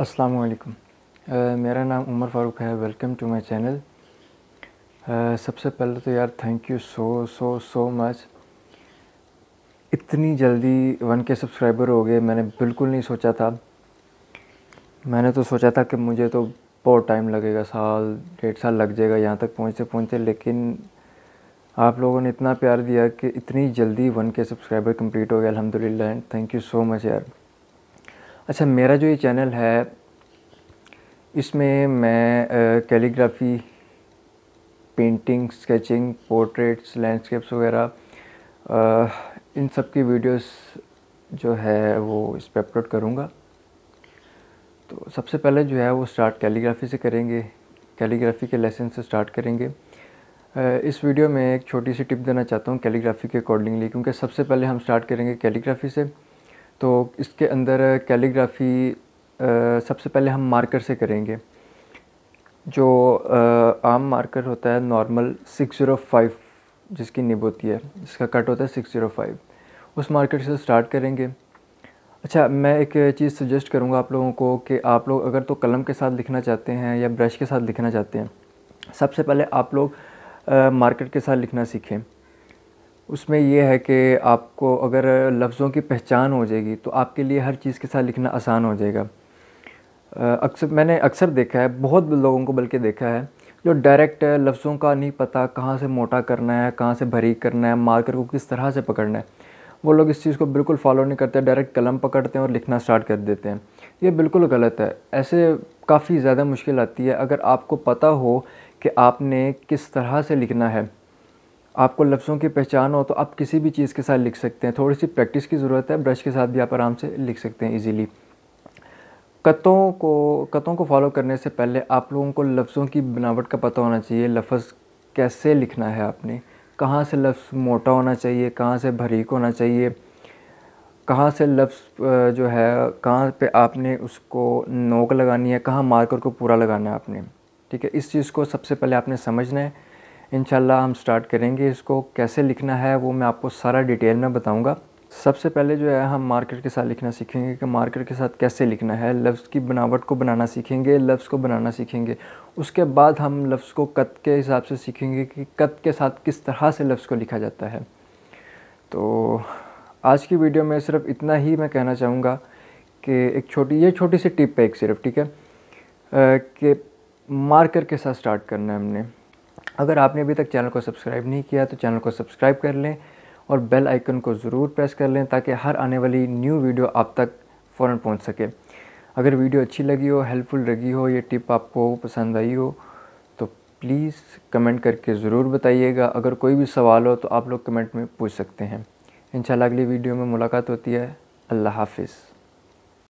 अस्सलाम वालेकुम मेरा नाम उमर फारूक है वेलकम टू माय चैनल सबसे पहले तो यार thank you so so so much इतनी जल्दी वन के सब्सक्राइबर हो गए मैंने बिल्कुल नहीं सोचा था मैंने तो सोचा था कि मुझे तो बहुत टाइम लगेगा साल डेढ़ साल लग जाएगा यहाँ तक पहुँचते पहुँचते लेकिन आप लोगों ने इतना प्यार दिया कि इतनी जल्दी वन के सब्सक्राइबर कंप्लीट हो गया अलहमदिल्ला and thank you so much यार अच्छा मेरा जो ये चैनल है इसमें मैं calligraphy painting sketching portraits landscapes वगैरह इन सब की वीडियोस जो है वो इस पर अपलोड करूँगा तो सबसे पहले जो है वो स्टार्ट कैलीग्राफी से करेंगे कैलीग्राफी के लेसन से स्टार्ट करेंगे इस वीडियो में एक छोटी सी टिप देना चाहता हूँ कैलीग्राफी के अकॉर्डिंगली क्योंकि सबसे पहले हम स्टार्ट करेंगे कैलीग्राफी से तो इसके अंदर कैलीग्राफी सबसे पहले हम मार्कर से करेंगे जो आम मार्कर होता है नॉर्मल 605 जिसकी निब होती है जिसका कट होता है 605 उस मार्कर से स्टार्ट करेंगे अच्छा मैं एक चीज़ सजेस्ट करूँगा आप लोगों को कि आप लोग अगर तो कलम के साथ लिखना चाहते हैं या ब्रश के साथ लिखना चाहते हैं सबसे पहले आप लोग मार्कर के साथ लिखना सीखें उसमें यह है कि आपको अगर लफ्ज़ों की पहचान हो जाएगी तो आपके लिए हर चीज़ के साथ लिखना आसान हो जाएगा अक्सर मैंने अक्सर देखा है बहुत लोगों को बल्कि देखा है जो डायरेक्ट लफ्ज़ों का नहीं पता कहाँ से मोटा करना है कहाँ से भरी करना है मार्कर को किस तरह से पकड़ना है वो लोग इस चीज़ को बिल्कुल फॉलो नहीं करते डायरेक्ट कलम पकड़ते हैं और लिखना स्टार्ट कर देते हैं ये बिल्कुल गलत है ऐसे काफ़ी ज़्यादा मुश्किल आती है अगर आपको पता हो कि आपने किस तरह से लिखना है आपको लफ्ज़ों की पहचान हो तो आप किसी भी चीज़ के साथ लिख सकते हैं थोड़ी सी प्रैक्टिस की ज़रूरत है ब्रश के साथ भी आप आराम से लिख सकते हैं ईज़िली कतों को कतों को फॉलो करने से पहले आप लोगों को लफ्ज़ों की बनावट का पता होना चाहिए लफ्ज़ कैसे लिखना है आपने कहाँ से लफ्ज़ मोटा होना चाहिए कहाँ से भरीक होना चाहिए कहाँ से लफ्ज़ जो है कहाँ पे आपने उसको नोक लगानी है कहाँ मार्कर को पूरा लगाना है आपने ठीक है इस चीज़ को सबसे पहले आपने समझना है इन हम स्टार्ट करेंगे इसको कैसे लिखना है वो मैं आपको सारा डिटेल में बताऊँगा सबसे पहले जो है हम मार्कर के साथ लिखना सीखेंगे कि मार्कर के साथ कैसे लिखना है लफ्ज़ की बनावट को बनाना सीखेंगे लफ्ज़ को बनाना सीखेंगे उसके बाद हम लफ्ज़ को कत के हिसाब से सीखेंगे कि कत के साथ किस तरह से लफ्ज़ को लिखा जाता है तो आज की वीडियो में सिर्फ इतना ही मैं कहना चाहूँगा कि एक छोटी ये छोटी सी टिप है एक सिर्फ ठीक है कि मार्कर के साथ स्टार्ट करना है हमने अगर आपने अभी तक चैनल को सब्सक्राइब नहीं किया तो चैनल को सब्सक्राइब कर लें और बेल आइकन को ज़रूर प्रेस कर लें ताकि हर आने वाली न्यू वीडियो आप तक फ़ौर पहुँच सके अगर वीडियो अच्छी लगी हो हेल्पफुल लगी हो ये टिप आपको पसंद आई हो तो प्लीज़ कमेंट करके ज़रूर बताइएगा अगर कोई भी सवाल हो तो आप लोग कमेंट में पूछ सकते हैं इंशाल्लाह अगली वीडियो में मुलाकात होती है अल्लाह हाफिज़